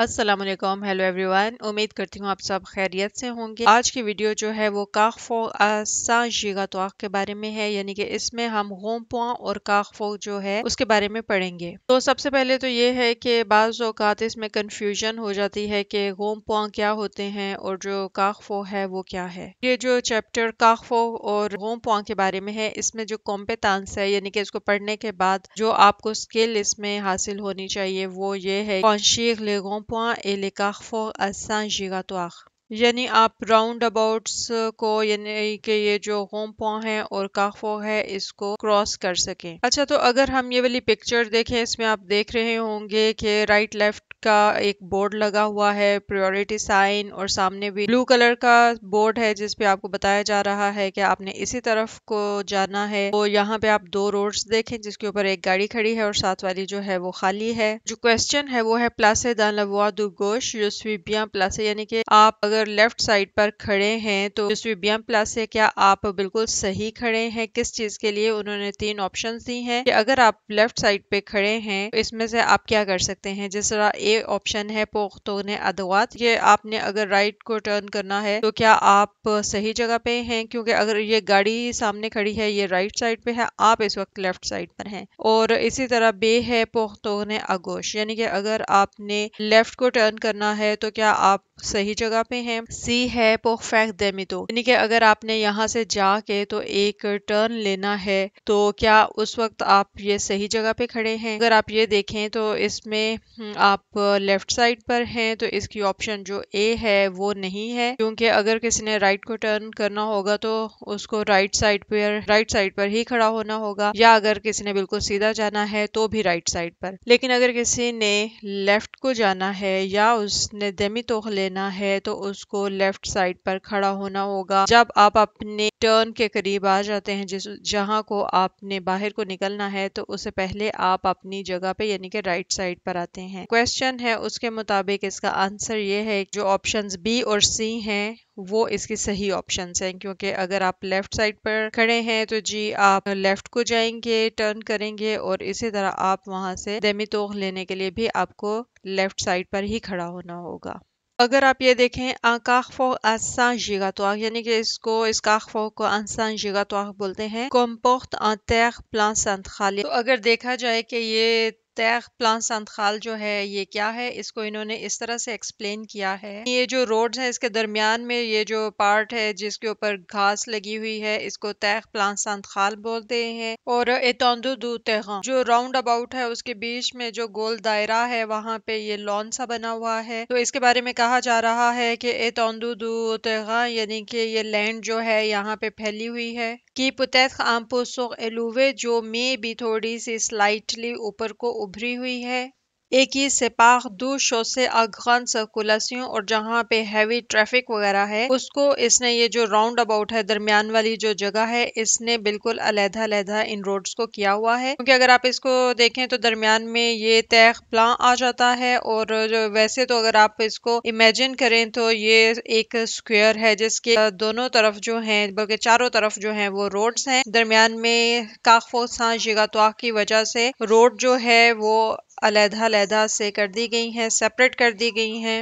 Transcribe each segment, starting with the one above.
Aslam hello everyone उम्मीद करती हूँ आप सब खैरियत से होंगे आज की वीडियो जो है वो काखफो साजिगा तोख के बारे में है यानी कि इसमें हम पुआ और काखफो जो है उसके बारे में पढ़ेंगे तो सबसे पहले तो ये है कि बाज़ इसमें कन्फ्यूजन हो जाती है कि पुआ क्या होते हैं और जो काखफो है वो क्या है ये जो चैप्टर काखफो और पुआ के बारे में है इसमें जो कॉम्पेतांस है यानी कि इसको पढ़ने के बाद जो आपको स्किल इसमें हासिल होनी चाहिए वो ये है कौनशीख लेगों पॉइंट et les carrefours à Saint giratoire यानी आप राउंड अबाउट्स को यानी कि ये जो होम पॉइंट है और काफो है इसको क्रॉस कर सकें अच्छा तो अगर हम ये वाली पिक्चर देखें इसमें आप देख रहे होंगे कि राइट लेफ्ट का एक बोर्ड लगा हुआ है प्रायोरिटी साइन और सामने भी ब्लू कलर का बोर्ड है जिस पे आपको बताया जा रहा है कि आपने इसी तरफ को जाना है तो यहाँ पे आप दो रोड्स देखें जिसके ऊपर एक गाड़ी खड़ी है और साथ वाली जो है वो खाली है जो क्वेश्चन है वो है प्लासे दान लवा दु गोश प्लासे यानी कि आप अगर लेफ्ट साइड पर खड़े हैं तो युसविबिया प्लासे क्या आप बिल्कुल सही खड़े हैं किस चीज के लिए उन्होंने तीन ऑप्शन दी है अगर आप लेफ्ट साइड पे खड़े हैं तो इसमें से आप क्या कर सकते हैं जिस तरह ए ऑप्शन है पोख्तोन अदवात ये आपने अगर राइट को टर्न करना है तो क्या आप सही जगह पे हैं क्योंकि अगर ये गाड़ी सामने खड़ी है ये राइट साइड पे है आप इस वक्त लेफ्ट साइड पर हैं और इसी तरह बे है पोख्तोन अगोश यानी कि अगर आपने लेफ्ट को टर्न करना है तो क्या आप सही जगह पे हैं सी है पोफेक्ट देमितो यानी कि अगर आपने यहाँ से जाके तो एक टर्न लेना है तो क्या उस वक्त आप ये सही जगह पे खड़े हैं अगर आप ये देखें तो इसमें हम्म, आप लेफ्ट साइड पर हैं तो इसकी ऑप्शन जो ए है वो नहीं है क्योंकि अगर किसी ने राइट को टर्न करना होगा तो उसको राइट साइड पर राइट साइड पर ही खड़ा होना होगा या अगर किसी ने बिल्कुल सीधा जाना है तो भी राइट साइड पर लेकिन अगर किसी ने लेफ्ट को जाना है या उसने देमी तोह लेना है तो उसको लेफ्ट साइड पर खड़ा होना होगा जब आप अपने टर्न के करीब आ जाते हैं जिस जहाँ को आपने बाहर को निकलना है तो उससे पहले आप अपनी जगह पे यानी कि राइट साइड पर आते हैं क्वेश्चन है उसके मुताबिक इसका आंसर ये है जो ऑप्शन बी और सी है वो इसके सही ऑप्शन हैं क्योंकि अगर आप लेफ्ट साइड पर खड़े हैं तो जी आप लेफ्ट को जाएंगे टर्न करेंगे और इसी तरह आप वहाँ से देमी लेने के लिए भी आपको लेफ्ट साइड पर ही खड़ा होना होगा अगर आप ये देखें आकाख फो आसान जीगा तो यानी कि इसको इस काख फोक को आसान जिगा तो बोलते हैं कॉम्पोख्त आते प्लान संत खाली तो अगर देखा जाए कि ये तैग प्लान संतखाल जो है ये क्या है इसको इन्होंने इस तरह से एक्सप्लेन किया है ये जो रोड्स हैं इसके दरमियान में ये जो पार्ट है जिसके ऊपर घास लगी हुई है इसको तैग प्लान संतखाल बोलते हैं और एतोंदो दू तेगा जो राउंड अबाउट है उसके बीच में जो गोल दायरा है वहाँ पे ये लॉन सा बना हुआ है तो इसके बारे में कहा जा रहा है की एतोंदो दू तेगा यानी की ये लैंड जो है यहाँ पे फैली हुई है कि उतैथ आम पोसोग एलुवे जो मे भी थोड़ी सी स्लाइटली ऊपर को उभरी हुई है एक ही सिपाह दो शोसे अगगान सर्कुलेशन और जहाँ पे हैवी ट्रैफिक वगैरह है उसको इसने ये जो राउंड अबाउट है दरमियान वाली जो जगह है इसने बिल्कुल अलहदा अलहदा इन रोड्स को किया हुआ है क्योंकि अगर आप इसको देखें तो दरमियान में ये तय प्लान आ जाता है और वैसे तो अगर आप इसको इमेजिन करें तो ये एक स्क्वेयर है जिसके दोनों तरफ जो है बल्कि चारों तरफ जो है वो रोड्स हैं दरमियान में काफो सा जगह की वजह से रोड जो है वो अलहदा से कर दी गई हैं सेपरेट कर दी गई हैं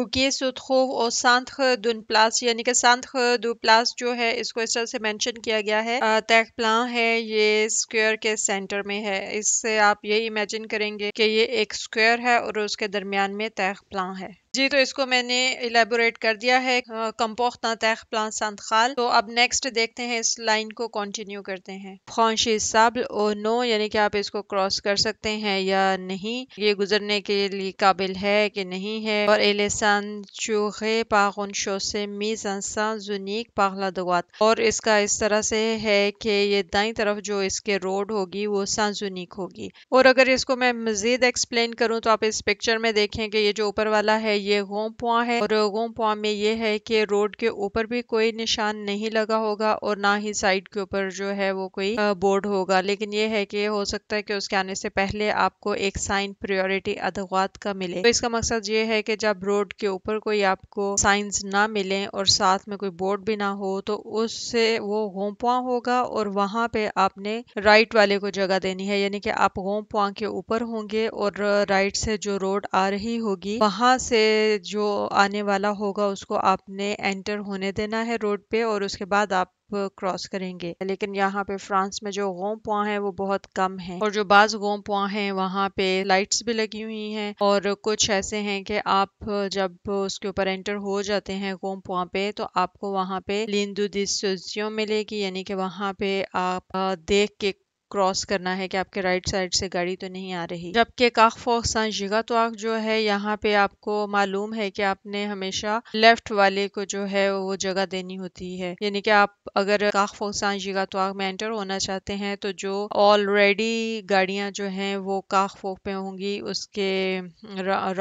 उकिए सुदखूब और सांत दुन प्लास यानी कि सांत दु प्लास जो है इसको इस तरह से मेंशन किया गया है तैक प्लान है ये स्क्वायर के सेंटर में है इससे आप ये इमेजिन करेंगे कि ये एक स्क्वायर है और उसके दरमियान में तैक प्लान है जी तो इसको मैंने इलेबोरेट कर दिया है कम्पोखता तैख प्लान संतखाल तो अब नेक्स्ट देखते हैं इस लाइन को कंटिन्यू करते हैं खौशी सब्ल ओ नो यानी कि आप इसको क्रॉस कर सकते हैं या नहीं ये गुजरने के लिए काबिल है कि नहीं है और एलेसान चूहे पागन शोसे मीज इंसान जुनीक पागला दगवात और इसका इस तरह से है कि ये दाई तरफ जो इसके रोड होगी वो सांजुनीक होगी और अगर इसको मैं मज़ीद एक्सप्लेन करूँ तो आप इस पिक्चर में देखें कि ये जो ऊपर वाला है ये गोमपुआ है और गोमपुआ में ये है कि रोड के ऊपर भी कोई निशान नहीं लगा होगा और ना ही साइड के ऊपर जो है वो कोई बोर्ड होगा लेकिन ये है कि हो सकता है कि उसके आने से पहले आपको एक साइन प्रायोरिटी अदवात का मिले तो इसका मकसद ये है कि जब रोड के ऊपर कोई आपको साइंस ना मिले और साथ में कोई बोर्ड भी ना हो तो उससे वो गोमपुआ होगा और वहां पे आपने राइट वाले को जगह देनी है यानी कि आप गोमपुआ के ऊपर होंगे और राइट से जो रोड आ रही होगी वहां से जो आने वाला होगा उसको आपने एंटर होने देना है रोड पे और उसके बाद आप क्रॉस करेंगे लेकिन यहाँ पे फ्रांस में जो गोम पुआ है वो बहुत कम है और जो बाज गोम पुआ है वहाँ पे लाइट्स भी लगी हुई हैं और कुछ ऐसे हैं कि आप जब उसके ऊपर एंटर हो जाते हैं गोम पुआ पे तो आपको वहाँ पे लिंदू दी मिलेगी यानी कि वहाँ पे आप देख के क्रॉस करना है कि आपके राइट साइड से गाड़ी तो नहीं आ रही जबकि काख फोक जिगा तो आग जो है यहाँ पे आपको मालूम है कि आपने हमेशा लेफ्ट वाले को जो है वो जगह देनी होती है यानी कि आप अगर काख फोक जिगा तो आग में एंटर होना चाहते हैं तो जो ऑलरेडी गाड़ियाँ जो हैं वो काख फोक पे होंगी उसके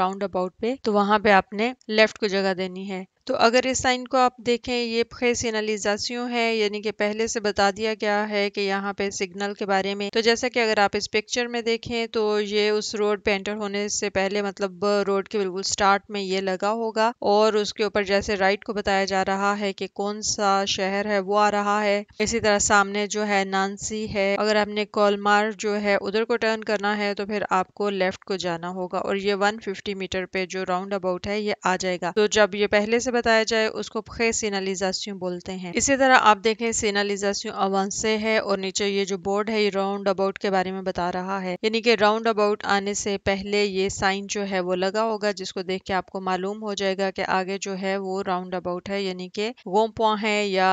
राउंड अबाउट पे तो वहाँ पे आपने लेफ्ट को जगह देनी है तो अगर इस साइन को आप देखें ये प्रेसिनलाइजासियों है यानी कि पहले से बता दिया गया है कि यहाँ पे सिग्नल के बारे में तो जैसा कि अगर आप इस पिक्चर में देखें तो ये उस रोड पे एंटर होने से पहले मतलब रोड के बिल्कुल स्टार्ट में ये लगा होगा और उसके ऊपर जैसे राइट को बताया जा रहा है कि कौन सा शहर है वो आ रहा है इसी तरह सामने जो है नानसी है अगर आपने कोलमार जो है उधर को टर्न करना है तो फिर आपको लेफ्ट को जाना होगा और ये वन मीटर पे जो राउंड अबाउट है ये आ जाएगा तो जब ये पहले से बताया जाए उसको खे सीनालिजास्यूं बोलते हैं इसी तरह आप देखें सीनालीजास्यू अवंसे है और नीचे ये जो बोर्ड है ये राउंड अबाउट के बारे में बता रहा है यानी कि राउंड अबाउट आने से पहले ये साइन जो है वो लगा होगा जिसको देख के आपको मालूम हो जाएगा कि आगे जो है वो राउंड अबाउट है यानी कि गोम्पो है या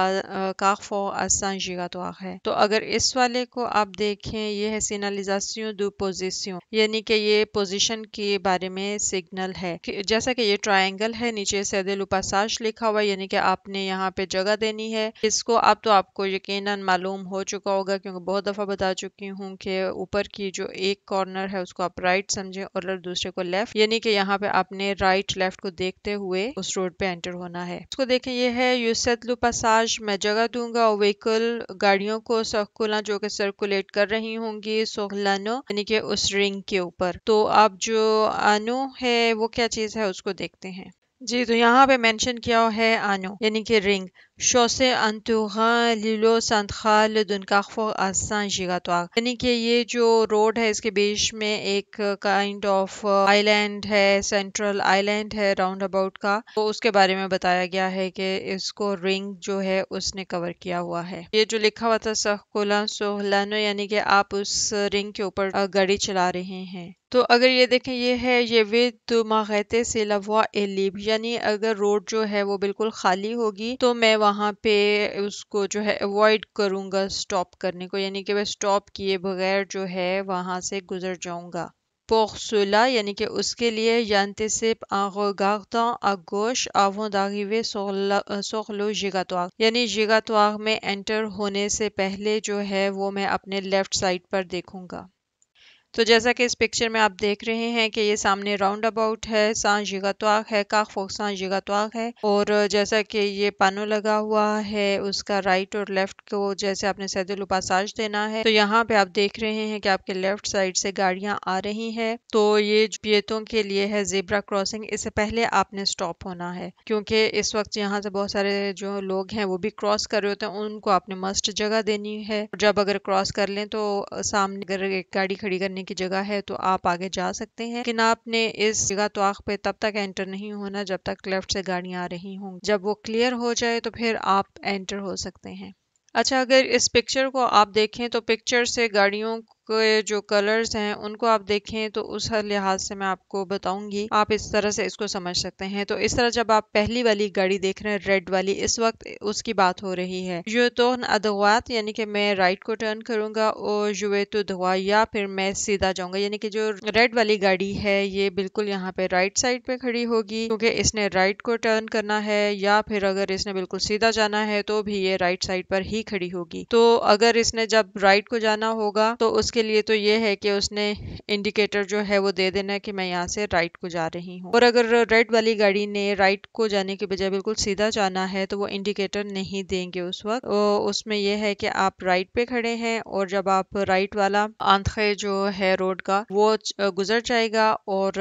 काफो आसान जिगातवा है तो अगर इस वाले को आप देखें ये है सीनालीजास्यू दू पोजिस्यू यानी कि ये पोजिशन के बारे में सिग्नल है जैसा कि ये ट्राइंगल है नीचे सैदल उपास मसाज लिखा हुआ है यानी कि आपने यहाँ पे जगह देनी है इसको अब तो आपको यकीनन मालूम हो चुका होगा क्योंकि बहुत दफ़ा बता चुकी हूँ कि ऊपर की जो एक कॉर्नर है उसको आप राइट समझें और दूसरे को लेफ्ट यानी कि यहाँ पे आपने राइट लेफ्ट को देखते हुए उस रोड पे एंटर होना है उसको देखें ये है यूसेतलू पसाज मैं जगह दूंगा और व्हीकल गाड़ियों को सर्कुला जो कि सर्कुलेट कर रही होंगी सोहलानो यानी कि उस रिंग के ऊपर तो आप जो अनु है वो क्या चीज़ है उसको देखते हैं जी तो यहाँ पे मेंशन किया है आनो यानी कि रिंग Chaussée en Turin, लीलो संथाल दुनकाखो और सान जिगातवाग यानी कि ये जो रोड है इसके बीच में एक काइंड ऑफ आइलैंड है सेंट्रल आइलैंड है राउंड अबाउट का तो उसके बारे में बताया गया है कि इसको रिंग जो है उसने कवर किया हुआ है ये जो लिखा हुआ था सहकुला सोहलानो यानी कि आप उस रिंग के ऊपर गाड़ी चला रहे हैं तो अगर ये देखें ये है ये विद मागते से लवा एलिब यानी अगर रोड जो है वो बिल्कुल खाली होगी तो मैं वहाँ पे उसको जो है अवॉइड करूँगा स्टॉप करने को यानी कि मैं स्टॉप किए बगैर जो है वहाँ से गुजर जाऊँगा पोखसुला यानी कि उसके लिए जानते आगोगागता आगोश आवों दागिवे सोखलो जिगातवाग यानी जिगातवाग में एंटर होने से पहले जो है वो मैं अपने लेफ्ट साइड पर देखूंगा तो जैसा कि इस पिक्चर में आप देख रहे हैं कि ये सामने राउंड अबाउट है सांस जिगातवाक है का फोक सांस जिगातवाक है और जैसा कि ये पानो लगा हुआ है उसका राइट और लेफ्ट को जैसे आपने सैदुल उपासाज देना है तो यहाँ पे आप देख रहे हैं कि आपके लेफ्ट साइड से गाड़ियाँ आ रही हैं तो ये पियतों के लिए है जेबरा क्रॉसिंग इससे पहले आपने स्टॉप होना है क्योंकि इस वक्त यहाँ से बहुत सारे जो लोग हैं वो भी क्रॉस कर रहे होते हैं उनको आपने मस्ट जगह देनी है जब अगर क्रॉस कर लें तो सामने अगर गाड़ी खड़ी करने की जगह है तो आप आगे जा सकते हैं लेकिन आपने इस जगह तो आख पे तब तक एंटर नहीं होना जब तक लेफ्ट से गाड़ियाँ आ रही हों जब वो क्लियर हो जाए तो फिर आप एंटर हो सकते हैं अच्छा अगर इस पिक्चर को आप देखें तो पिक्चर से गाड़ियों के जो कलर्स हैं उनको आप देखें तो उस लिहाज से मैं आपको बताऊंगी आप इस तरह से इसको समझ सकते हैं तो इस तरह जब आप पहली वाली गाड़ी देख रहे हैं रेड वाली इस वक्त उसकी बात हो रही है तो अदवात यानी कि मैं राइट को टर्न करूंगा और तो दवा या फिर मैं सीधा जाऊंगा यानी कि जो रेड वाली गाड़ी है ये बिल्कुल यहाँ पे राइट साइड पे खड़ी होगी क्योंकि इसने राइट को टर्न करना है या फिर अगर इसने बिल्कुल सीधा जाना है तो भी ये राइट साइड पर ही खड़ी होगी तो अगर इसने जब राइट को जाना होगा तो उस उसके लिए तो ये है कि उसने इंडिकेटर जो है वो दे देना है कि मैं यहाँ से राइट को जा रही हूँ और अगर रेड वाली गाड़ी ने राइट को जाने के बजाय बिल्कुल सीधा जाना है तो वो इंडिकेटर नहीं देंगे उस वक्त तो उसमें यह है कि आप राइट पे खड़े हैं और जब आप राइट वाला आंखे जो है रोड का वो गुजर जाएगा और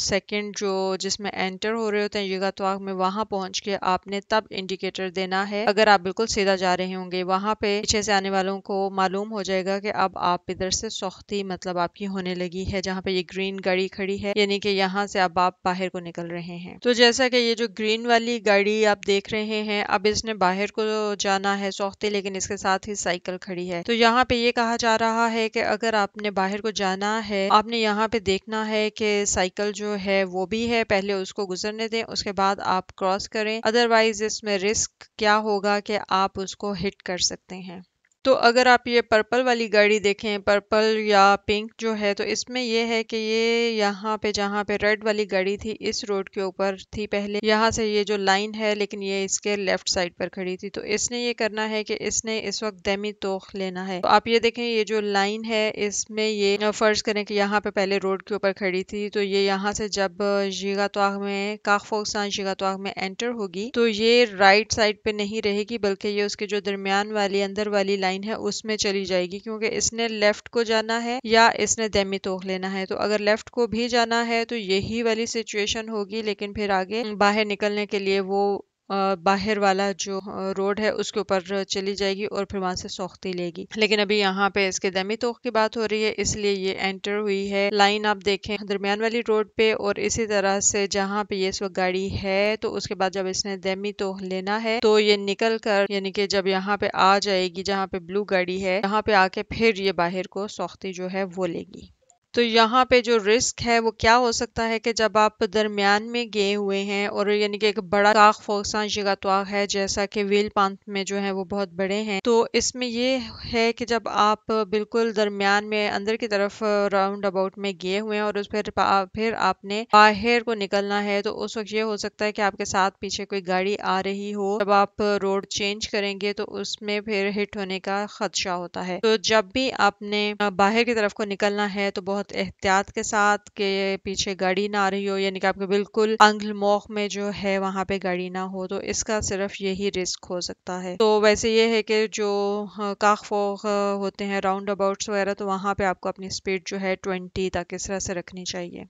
सेकेंड जो जिसमें एंटर हो रहे होते हैं युगा तो में वहाँ पहुँच के आपने तब इंडिकेटर देना है अगर आप बिल्कुल सीधा जा रहे होंगे वहाँ पे पीछे से आने वालों को मालूम हो जाएगा कि अब आप इधर से सख्ती मतलब आपकी होने लगी है जहाँ पे ये ग्रीन गाड़ी खड़ी है यानी कि यहाँ से अब आप बाहर को निकल रहे हैं तो जैसा कि ये जो ग्रीन वाली गाड़ी आप देख रहे हैं अब इसने बाहर को जाना है सख्ती लेकिन इसके साथ ही साइकिल खड़ी है तो यहाँ पे ये कहा जा रहा है कि अगर आपने बाहर को जाना है आपने यहाँ पे देखना है कि साइकिल जो है वो भी है पहले उसको गुजरने दें उसके बाद आप क्रॉस करें अदरवाइज इसमें रिस्क क्या होगा कि आप उसको हिट कर सकते हैं तो अगर आप ये पर्पल वाली गाड़ी देखें पर्पल या पिंक जो है तो इसमें ये है कि ये यहाँ पे जहाँ पे रेड वाली गाड़ी थी इस रोड के ऊपर थी पहले यहाँ से ये जो लाइन है लेकिन ये इसके लेफ्ट साइड पर खड़ी थी तो इसने ये करना है कि इसने इस वक्त दैमी तोख लेना है तो आप ये देखें ये जो लाइन है इसमें ये फर्ज करें कि यहाँ पे पहले रोड के ऊपर खड़ी थी तो ये यहाँ से जब जीगा तोह में काकफोकसान जीगा तोह में एंटर होगी तो ये राइट साइड पे नहीं रहेगी बल्कि ये उसके जो दरमियान वाली अंदर वाली लाइन लाइन है उसमें चली जाएगी क्योंकि इसने लेफ्ट को जाना है या इसने देमी तोक लेना है तो अगर लेफ्ट को भी जाना है तो यही वाली सिचुएशन होगी लेकिन फिर आगे बाहर निकलने के लिए वो बाहर वाला जो रोड है उसके ऊपर चली जाएगी और फिर वहाँ से सौखती लेगी लेकिन अभी यहाँ पे इसके दमी तोख की बात हो रही है इसलिए ये एंटर हुई है लाइन आप देखें दरमियान वाली रोड पे और इसी तरह से जहाँ पे ये इस वक्त गाड़ी है तो उसके बाद जब इसने दमी तोह लेना है तो ये निकल कर यानी कि जब यहाँ पे आ जाएगी जहाँ पे ब्लू गाड़ी है यहाँ पे आके फिर ये बाहर को सौखती जो है वो लेगी तो यहाँ पे जो रिस्क है वो क्या हो सकता है कि जब आप दरमियान में गए हुए हैं और यानी कि एक बड़ा ताख फोकसान जगतवाग है जैसा कि व्हील पंथ में जो है वो बहुत बड़े हैं तो इसमें ये है कि जब आप बिल्कुल दरमियान में अंदर की तरफ राउंड अबाउट में गए हुए हैं और उस फिर फिर आपने बाहर को निकलना है तो उस वक्त ये हो सकता है कि आपके साथ पीछे कोई गाड़ी आ रही हो जब आप रोड चेंज करेंगे तो उसमें फिर हिट होने का खदशा होता है तो जब भी आपने बाहर की तरफ को निकलना है तो बहुत बहुत एहतियात के साथ के पीछे गाड़ी ना आ रही हो यानी कि आपके बिल्कुल अंगल मोख में जो है वहाँ पे गाड़ी ना हो तो इसका सिर्फ यही रिस्क हो सकता है तो वैसे ये है कि जो हाँ, काख फोख हाँ, होते हैं राउंड अबाउट्स वगैरह तो वहाँ पे आपको अपनी स्पीड जो है ट्वेंटी तक इस तरह से रखनी चाहिए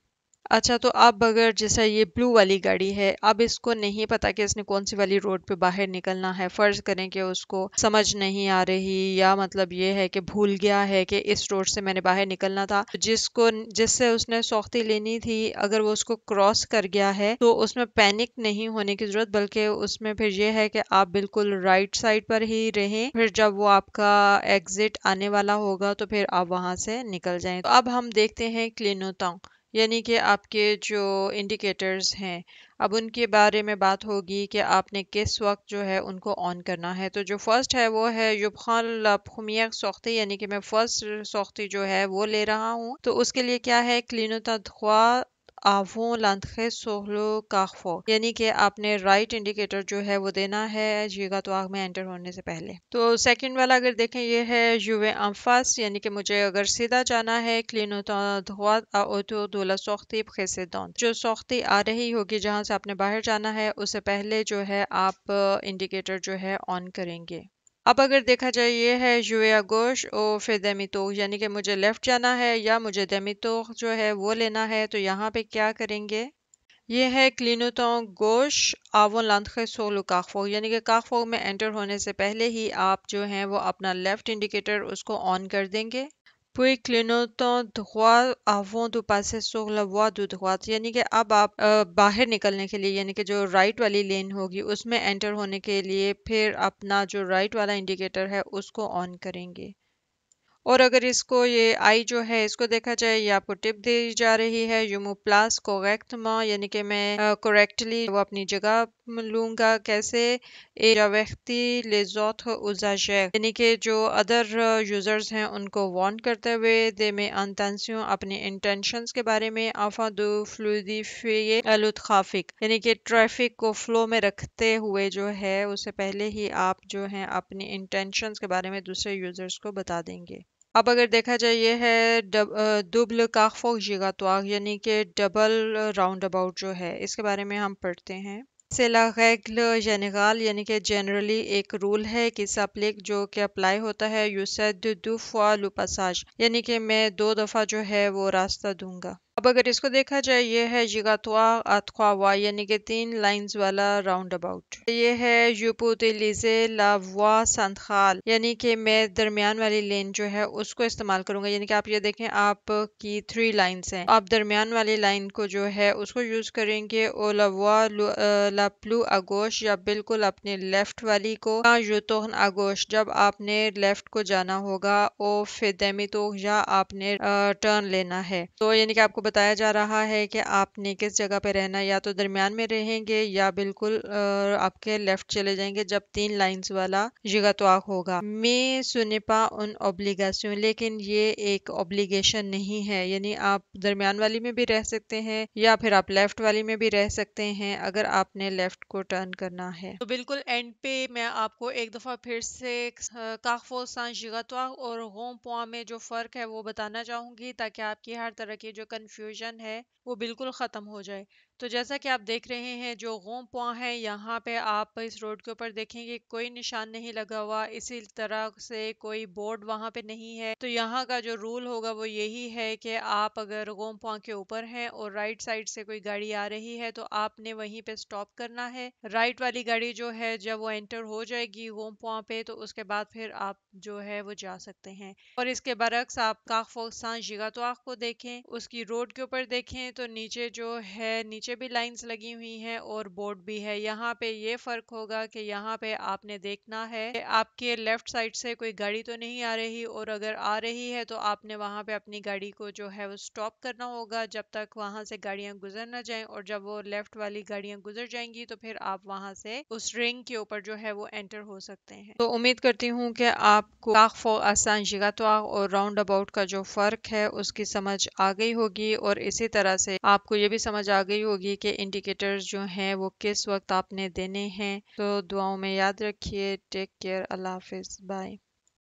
अच्छा तो आप अगर जैसा ये ब्लू वाली गाड़ी है अब इसको नहीं पता कि इसने कौन सी वाली रोड पे बाहर निकलना है फर्ज करें कि उसको समझ नहीं आ रही या मतलब ये है कि भूल गया है कि इस रोड से मैंने बाहर निकलना था जिसको जिससे उसने सौख्ती लेनी थी अगर वो उसको क्रॉस कर गया है तो उसमें पैनिक नहीं होने की जरूरत बल्कि उसमें फिर यह है कि आप बिल्कुल राइट साइड पर ही रहें फिर जब वो आपका एग्जिट आने वाला होगा तो फिर आप वहां से निकल जाए तो अब हम देखते हैं क्लिनोता यानी कि आपके जो इंडिकेटर्स हैं अब उनके बारे में बात होगी कि आपने किस वक्त जो है उनको ऑन करना है तो जो फ़र्स्ट है वो है युबखान खुमिया सख्ती यानी कि मैं फ़र्स्ट सौख्ती जो है वो ले रहा हूँ तो उसके लिए क्या है क्लिनता ख्वा आवों l'entrée सोहलो le यानी कि आपने राइट इंडिकेटर जो है वो देना है जीगा तो आग में एंटर होने से पहले तो सेकंड वाला अगर देखें ये है यूवे अम्फास यानी कि मुझे अगर सीधा जाना है क्लिन धोला सोख्ती खेसे दौन जो सख्ती आ रही होगी जहाँ से आपने बाहर जाना है उससे पहले जो है आप इंडिकेटर जो है ऑन करेंगे अब अगर देखा जाए ये है जुआ गोश और फिर देमितोग यानी कि मुझे लेफ़्ट जाना है या मुझे देमितोग जो है वो लेना है तो यहाँ पे क्या करेंगे ये है क्लिनोटों गोश आवों लंदे सोलो काखफोग यानी कि काखफोग में एंटर होने से पहले ही आप जो हैं वो अपना लेफ़्ट इंडिकेटर उसको ऑन कर देंगे puis clignotant droit avant de passer sur la voie de droite यानी कि अब आप आ, बाहर निकलने के लिए यानी कि जो राइट वाली लेन होगी उसमें एंटर होने के लिए फिर अपना जो राइट वाला इंडिकेटर है उसको ऑन करेंगे और अगर इसको ये आई जो है इसको देखा जाए ये आपको टिप दी जा रही है यूमो प्लस कोरेक्ट मा यानी कि मैं करेक्टली वो अपनी जगह लूँगा कैसे व्यक्ति यानी कि जो अदर यूज़र्स हैं उनको वॉन्ट करते हुए दे में अनतंसियों अपने इंटेंशंस के बारे में आफा दो फ्लूदीफिक यानी कि ट्रैफिक को फ्लो में रखते हुए जो है उससे पहले ही आप जो हैं अपने इंटेंशंस के बारे में दूसरे यूज़र्स को बता देंगे अब अगर देखा जाए ये है डब, दुबल जीगा तो यानी कि डबल राउंड अबाउट जो है इसके बारे में हम पढ़ते हैं से ला रैगल जेनराल यानी कि जनरली एक रूल है कि सप्लिक जो कि अप्लाई होता है यूसद दुआ लुपसाज यानी कि मैं दो दफ़ा जो है वो रास्ता दूंगा अब अगर इसको देखा जाए ये है जिगातवा आतख्वावा यानी कि तीन लाइंस वाला राउंड अबाउट ये है यूपुतिलीजे लावा संतखाल यानी कि मैं दरमियान वाली लेन जो है उसको इस्तेमाल करूंगा यानी कि आप ये देखें आप की थ्री लाइंस हैं आप दरमियान वाली लाइन को जो है उसको यूज करेंगे ओ ओलावा लाप्लू आगोश या बिल्कुल अपने लेफ्ट वाली को यूतोहन आगोश जब आपने लेफ्ट को जाना होगा ओ फेदेमी तो या आपने टर्न लेना है तो यानी कि आपको बताया जा रहा है कि आपने किस जगह पे रहना या तो दरमियान में रहेंगे या बिल्कुल आपके लेफ्ट चले जाएंगे जब तीन लाइंस वाला जिगतवाक तो होगा मे सुनिपा उन ऑब्लिगेशन लेकिन ये एक ऑब्लिगेशन नहीं है यानी आप दरमियान वाली में भी रह सकते हैं या फिर आप लेफ्ट वाली में भी रह सकते हैं अगर आपने लेफ्ट को टर्न करना है तो बिल्कुल एंड पे मैं आपको एक दफ़ा फिर से काखफोसान जिगतवाक तो और गोम में जो फ़र्क है वो बताना चाहूंगी ताकि आपकी हर तरह की जो कन्फ्यू कन्फ्यूजन है वो बिल्कुल ख़त्म हो जाए तो जैसा कि आप देख रहे हैं जो गोम पुआ है यहाँ पे आप इस रोड के ऊपर देखेंगे कोई निशान नहीं लगा हुआ इसी तरह से कोई बोर्ड वहाँ पे नहीं है तो यहाँ का जो रूल होगा वो यही है कि आप अगर गोम पुआ के ऊपर हैं और राइट साइड से कोई गाड़ी आ रही है तो आपने वहीं पे स्टॉप करना है राइट वाली गाड़ी जो है जब वो एंटर हो जाएगी गोम पुआ पे तो उसके बाद फिर आप जो है वो जा सकते हैं और इसके बरक्स आप काक फोकसान जिगा तो को देखें उसकी रोड के ऊपर देखें तो नीचे जो है नीचे नीचे भी लाइंस लगी हुई हैं और बोर्ड भी है यहाँ पे ये फर्क होगा कि यहाँ पे आपने देखना है आपके लेफ्ट साइड से कोई गाड़ी तो नहीं आ रही और अगर आ रही है तो आपने वहाँ पे अपनी गाड़ी को जो है वो स्टॉप करना होगा जब तक वहाँ से गाड़ियाँ गुजर ना जाए और जब वो लेफ्ट वाली गाड़ियाँ गुजर जाएंगी तो फिर आप वहाँ से उस रिंग के ऊपर जो है वो एंटर हो सकते हैं तो उम्मीद करती हूँ कि आपको आसान जगह तो और राउंड अबाउट का जो फर्क है उसकी समझ आ गई होगी और इसी तरह से आपको ये भी समझ आ गई होगी होगी कि इंडिकेटर्स जो हैं वो किस वक्त आपने देने हैं तो दुआओं में याद रखिए टेक केयर अल्लाह हाफिज़ बाय